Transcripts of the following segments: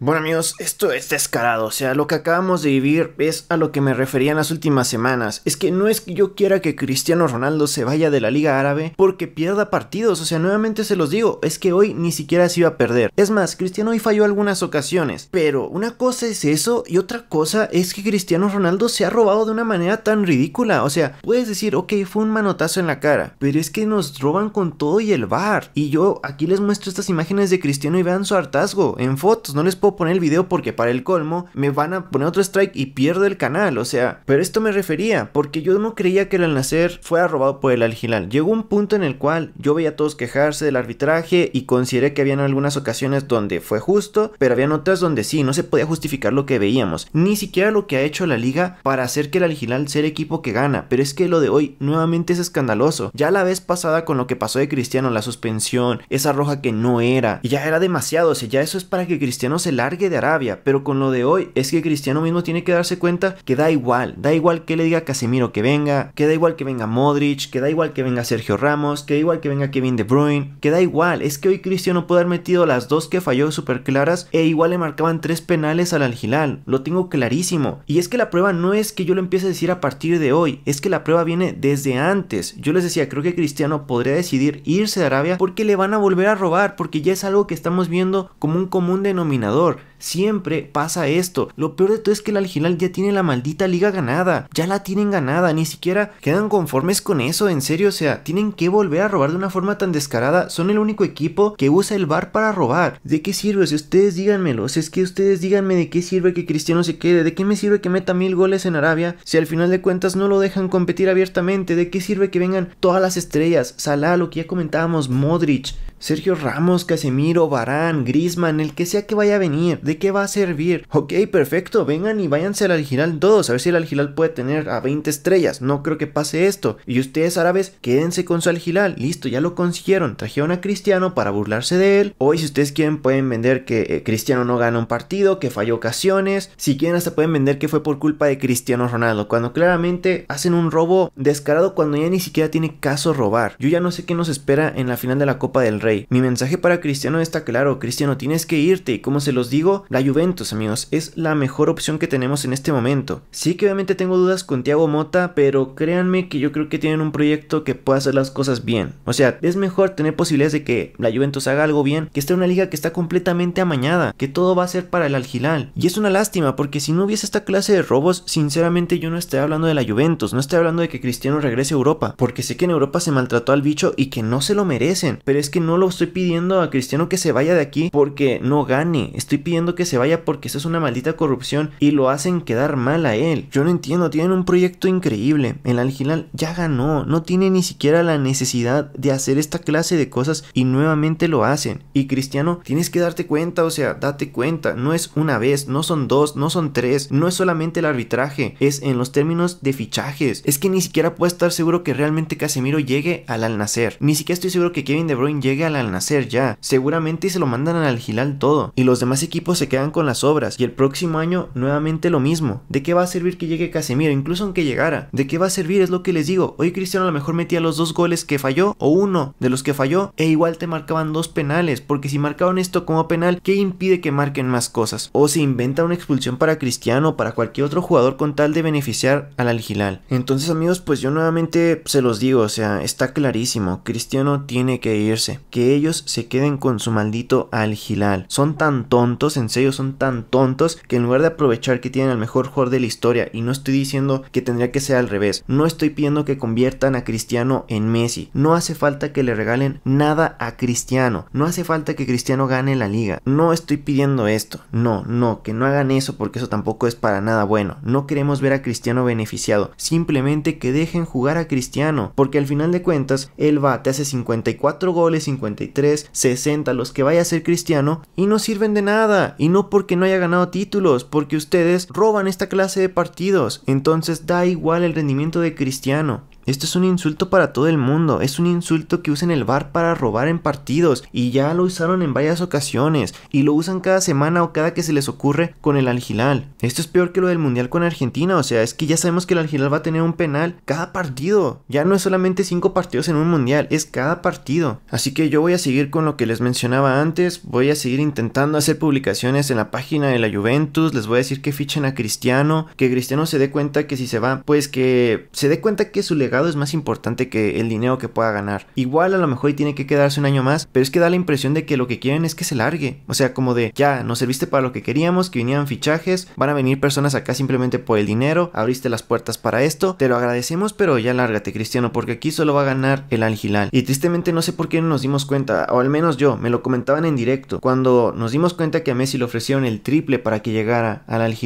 Bueno amigos, esto es descarado, o sea, lo que acabamos de vivir es a lo que me refería en las últimas semanas. Es que no es que yo quiera que Cristiano Ronaldo se vaya de la Liga Árabe porque pierda partidos, o sea, nuevamente se los digo, es que hoy ni siquiera se iba a perder. Es más, Cristiano hoy falló algunas ocasiones, pero una cosa es eso y otra cosa es que Cristiano Ronaldo se ha robado de una manera tan ridícula, o sea, puedes decir, ok, fue un manotazo en la cara, pero es que nos roban con todo y el bar. Y yo aquí les muestro estas imágenes de Cristiano y vean su hartazgo en fotos, no les puedo poner el video porque para el colmo me van a poner otro strike y pierdo el canal, o sea, pero esto me refería, porque yo no creía que el al fuera robado por el al Llegó un punto en el cual yo veía a todos quejarse del arbitraje y consideré que habían algunas ocasiones donde fue justo, pero habían otras donde sí, no se podía justificar lo que veíamos, ni siquiera lo que ha hecho la liga para hacer que el Algilal sea el equipo que gana, pero es que lo de hoy nuevamente es escandaloso. Ya la vez pasada con lo que pasó de Cristiano, la suspensión, esa roja que no era, y ya era demasiado, o sea, ya eso es para que Cristiano se largue de Arabia, pero con lo de hoy es que Cristiano mismo tiene que darse cuenta que da igual, da igual que le diga Casemiro que venga, que da igual que venga Modric, que da igual que venga Sergio Ramos, que da igual que venga Kevin De Bruyne, que da igual, es que hoy Cristiano puede haber metido las dos que falló súper claras e igual le marcaban tres penales al Al lo tengo clarísimo. Y es que la prueba no es que yo lo empiece a decir a partir de hoy, es que la prueba viene desde antes. Yo les decía, creo que Cristiano podría decidir irse de Arabia porque le van a volver a robar, porque ya es algo que estamos viendo como un común denominador. ¡Gracias! Siempre pasa esto. Lo peor de todo es que el Al ya tiene la maldita liga ganada. Ya la tienen ganada. Ni siquiera quedan conformes con eso. En serio, o sea, tienen que volver a robar de una forma tan descarada. Son el único equipo que usa el bar para robar. ¿De qué sirve? Si ustedes díganmelo. si es que ustedes díganme de qué sirve que Cristiano se quede. ¿De qué me sirve que meta mil goles en Arabia si al final de cuentas no lo dejan competir abiertamente? ¿De qué sirve que vengan todas las estrellas? Salah, lo que ya comentábamos, Modric, Sergio Ramos, Casemiro, Barán, Grisman, el que sea que vaya a venir. ¿De qué va a servir? Ok, perfecto, vengan y váyanse al aljilal todos a ver si el Algilal puede tener a 20 estrellas, no creo que pase esto. Y ustedes árabes, quédense con su Algilal, listo, ya lo consiguieron, trajeron a Cristiano para burlarse de él. Hoy si ustedes quieren pueden vender que eh, Cristiano no gana un partido, que falló ocasiones, si quieren hasta pueden vender que fue por culpa de Cristiano Ronaldo, cuando claramente hacen un robo descarado cuando ya ni siquiera tiene caso robar. Yo ya no sé qué nos espera en la final de la Copa del Rey. Mi mensaje para Cristiano está claro, Cristiano tienes que irte y como se los digo, la Juventus, amigos, es la mejor opción que tenemos en este momento. Sí que obviamente tengo dudas con Thiago Mota, pero créanme que yo creo que tienen un proyecto que pueda hacer las cosas bien. O sea, es mejor tener posibilidades de que la Juventus haga algo bien, que esté en una liga que está completamente amañada, que todo va a ser para el Algilal. Y es una lástima, porque si no hubiese esta clase de robos, sinceramente yo no estaría hablando de la Juventus, no estaría hablando de que Cristiano regrese a Europa, porque sé que en Europa se maltrató al bicho y que no se lo merecen, pero es que no lo estoy pidiendo a Cristiano que se vaya de aquí porque no gane, estoy pidiendo que se vaya porque eso es una maldita corrupción y lo hacen quedar mal a él. Yo no entiendo, tienen un proyecto increíble. El Algilal ya ganó, no tiene ni siquiera la necesidad de hacer esta clase de cosas y nuevamente lo hacen. Y Cristiano, tienes que darte cuenta, o sea, date cuenta, no es una vez, no son dos, no son tres, no es solamente el arbitraje, es en los términos de fichajes. Es que ni siquiera puedo estar seguro que realmente Casemiro llegue al Al Nacer. Ni siquiera estoy seguro que Kevin De Bruyne llegue al Al Nacer ya. Seguramente se lo mandan al Al todo. Y los demás equipos se quedan con las obras y el próximo año nuevamente lo mismo. ¿De qué va a servir que llegue Casemiro? Incluso aunque llegara. ¿De qué va a servir? Es lo que les digo. Hoy Cristiano a lo mejor metía los dos goles que falló o uno de los que falló e igual te marcaban dos penales. Porque si marcaban esto como penal, ¿qué impide que marquen más cosas? O se inventa una expulsión para Cristiano o para cualquier otro jugador con tal de beneficiar al Algilal. Entonces amigos, pues yo nuevamente se los digo, o sea, está clarísimo. Cristiano tiene que irse. Que ellos se queden con su maldito Algilal. Son tan tontos en en son tan tontos que en lugar de aprovechar que tienen el mejor jugador de la historia, y no estoy diciendo que tendría que ser al revés, no estoy pidiendo que conviertan a Cristiano en Messi, no hace falta que le regalen nada a Cristiano, no hace falta que Cristiano gane la liga, no estoy pidiendo esto, no, no, que no hagan eso porque eso tampoco es para nada bueno, no queremos ver a Cristiano beneficiado, simplemente que dejen jugar a Cristiano, porque al final de cuentas, él va, te hace 54 goles, 53, 60, los que vaya a ser Cristiano, y no sirven de nada, y no porque no haya ganado títulos, porque ustedes roban esta clase de partidos, entonces da igual el rendimiento de Cristiano. Esto es un insulto para todo el mundo, es un insulto que usen el VAR para robar en partidos y ya lo usaron en varias ocasiones y lo usan cada semana o cada que se les ocurre con el Algilal. Esto es peor que lo del Mundial con Argentina, o sea, es que ya sabemos que el Algilal va a tener un penal cada partido. Ya no es solamente cinco partidos en un Mundial, es cada partido. Así que yo voy a seguir con lo que les mencionaba antes, voy a seguir intentando hacer publicaciones en la página de la Juventus, les voy a decir que fichen a Cristiano, que Cristiano se dé cuenta que si se va, pues que se dé cuenta que su legado es más importante que el dinero que pueda ganar. Igual a lo mejor y tiene que quedarse un año más, pero es que da la impresión de que lo que quieren es que se largue. O sea, como de, ya, nos serviste para lo que queríamos, que vinieran fichajes, van a venir personas acá simplemente por el dinero, abriste las puertas para esto, te lo agradecemos, pero ya lárgate, Cristiano, porque aquí solo va a ganar el Al Y tristemente no sé por qué no nos dimos cuenta, o al menos yo, me lo comentaban en directo, cuando nos dimos cuenta que a Messi le ofrecieron el triple para que llegara al Al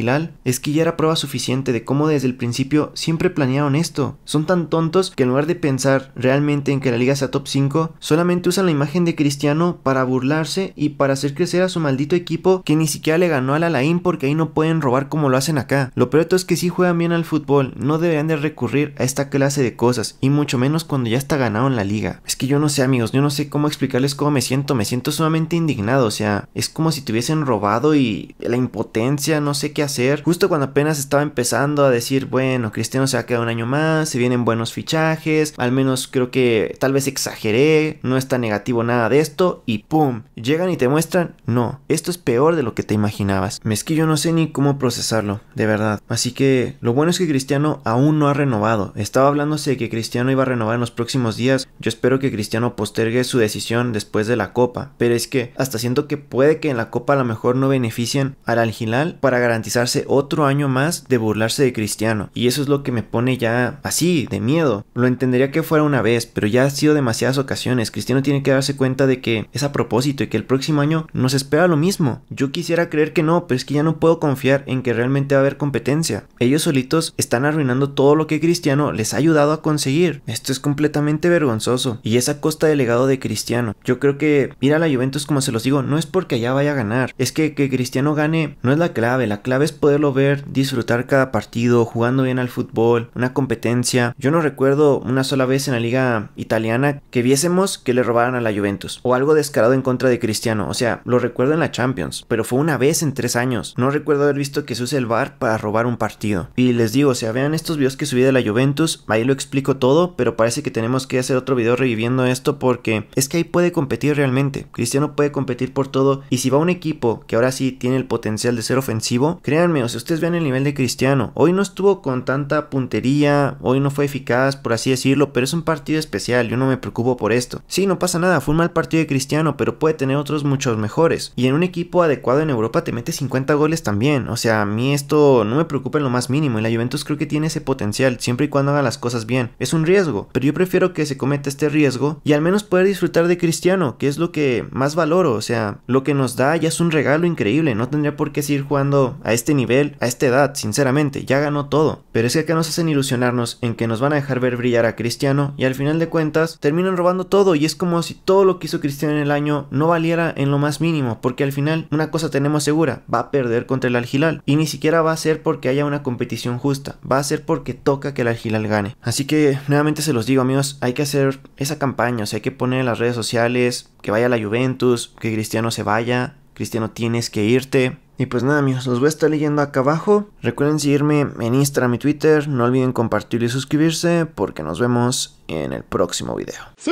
es que ya era prueba suficiente de cómo desde el principio siempre planearon esto. Son tan tontos que en lugar de pensar realmente en que la liga sea top 5, solamente usan la imagen de Cristiano para burlarse y para hacer crecer a su maldito equipo que ni siquiera le ganó al Alain porque ahí no pueden robar como lo hacen acá. Lo peor es que si juegan bien al fútbol, no deberían de recurrir a esta clase de cosas y mucho menos cuando ya está ganado en la liga. Es que yo no sé amigos, yo no sé cómo explicarles cómo me siento, me siento sumamente indignado, o sea, es como si te hubiesen robado y la impotencia, no sé qué hacer. Justo cuando apenas estaba empezando a decir, bueno, Cristiano se va a un año más, se vienen buenos fichajes, al menos creo que tal vez exageré, no está negativo nada de esto y ¡pum! Llegan y te muestran, no, esto es peor de lo que te imaginabas. Es que yo no sé ni cómo procesarlo, de verdad. Así que lo bueno es que Cristiano aún no ha renovado. Estaba hablándose de que Cristiano iba a renovar en los próximos días. Yo espero que Cristiano postergue su decisión después de la Copa, pero es que hasta siento que puede que en la Copa a lo mejor no beneficien al Al para garantizarse otro año más de burlarse de Cristiano. Y eso es lo que me pone ya así de mí miedo. Lo entendería que fuera una vez, pero ya ha sido demasiadas ocasiones. Cristiano tiene que darse cuenta de que es a propósito y que el próximo año nos espera lo mismo. Yo quisiera creer que no, pero es que ya no puedo confiar en que realmente va a haber competencia. Ellos solitos están arruinando todo lo que Cristiano les ha ayudado a conseguir. Esto es completamente vergonzoso y es a costa del legado de Cristiano. Yo creo que ir a la Juventus, como se los digo, no es porque allá vaya a ganar. Es que que Cristiano gane no es la clave. La clave es poderlo ver, disfrutar cada partido, jugando bien al fútbol, una competencia. Yo no recuerdo una sola vez en la liga italiana que viésemos que le robaran a la Juventus o algo descarado en contra de Cristiano. O sea, lo recuerdo en la Champions, pero fue una vez en tres años. No recuerdo haber visto que se use el VAR para robar un partido. Y les digo, o sea, vean estos videos que subí de la Juventus, ahí lo explico todo, pero parece que tenemos que hacer otro video reviviendo esto porque es que ahí puede competir realmente. Cristiano puede competir por todo y si va un equipo que ahora sí tiene el potencial de ser ofensivo, créanme, o sea, ustedes vean el nivel de Cristiano. Hoy no estuvo con tanta puntería, hoy no fue eficaz por así decirlo, pero es un partido especial, yo no me preocupo por esto. Sí, no pasa nada, fue un mal partido de Cristiano, pero puede tener otros muchos mejores. Y en un equipo adecuado en Europa te mete 50 goles también, o sea, a mí esto no me preocupa en lo más mínimo, y la Juventus creo que tiene ese potencial, siempre y cuando haga las cosas bien. Es un riesgo, pero yo prefiero que se cometa este riesgo y al menos poder disfrutar de Cristiano, que es lo que más valoro, o sea, lo que nos da ya es un regalo increíble, no tendría por qué seguir jugando a este nivel, a esta edad, sinceramente, ya ganó todo. Pero es que acá nos hacen ilusionarnos en que nos van a dejar ver brillar a Cristiano y al final de cuentas terminan robando todo y es como si todo lo que hizo Cristiano en el año no valiera en lo más mínimo porque al final una cosa tenemos segura, va a perder contra el Algilal y ni siquiera va a ser porque haya una competición justa, va a ser porque toca que el Algilal gane. Así que nuevamente se los digo amigos, hay que hacer esa campaña, o sea, hay que poner en las redes sociales que vaya la Juventus, que Cristiano se vaya, Cristiano tienes que irte, y pues nada amigos, los voy a estar leyendo acá abajo. Recuerden seguirme en Instagram y Twitter. No olviden compartir y suscribirse porque nos vemos en el próximo video. ¡Sí!